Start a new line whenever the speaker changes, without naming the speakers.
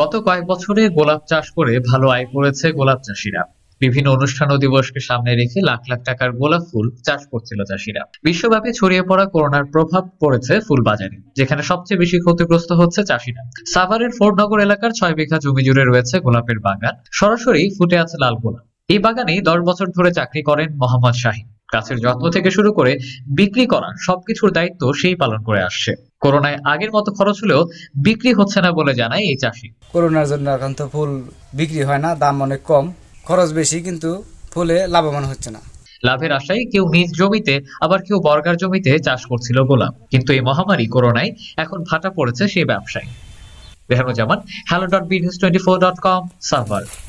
গত কয়েক বছরে গোলাপ চাষ করে ভালো আয় করেছে গোলাপ চাষিরা বিভিন্ন অনুষ্ঠান ও দিবসকে সামনে রেখে লাখ লাখ টাকার গোলাপ ফুল চাষ করছিল চাষিরা বিশ্বব্যাপী ছড়িয়ে পড়া করোনার প্রভাব পড়েছে ফুল বাজারে যেখানে সবচেয়ে বেশি ক্ষতিগ্রস্ত হচ্ছে চাষিরা সাভারের ফোর্ডনগর এলাকার ছয় বিঘা জমি জুড়ে রয়েছে গোলাপের বাগান সরাসরি ফুটে আছে লাল গোলাপ এই বাগানেই দশ বছর ধরে চাকরি করেন মোহাম্মদ শাহিন গাছের যত্ন থেকে শুরু করে বিক্রি করা সবকিছুর দায়িত্ব সেই পালন করে আসছে করোনায় আগের মতো খরচ হলেও বিক্রি হচ্ছে না বলে জানায় এই চাষি
করোনার জন্য আক্রান্ত ফুল বিক্রি হয় না দাম অনেক কম খরচ বেশি কিন্তু ফুলে লাভবান হচ্ছে না
লাভের আশায় কেউ নিজ জমিতে আবার কেউ বর্গার জমিতে চাষ করছিল গোলাপ কিন্তু এই মহামারী করোনায় এখন ভাটা পড়েছে সেই ব্যবসায় যেমন hello dot B news twenty four dot com Savar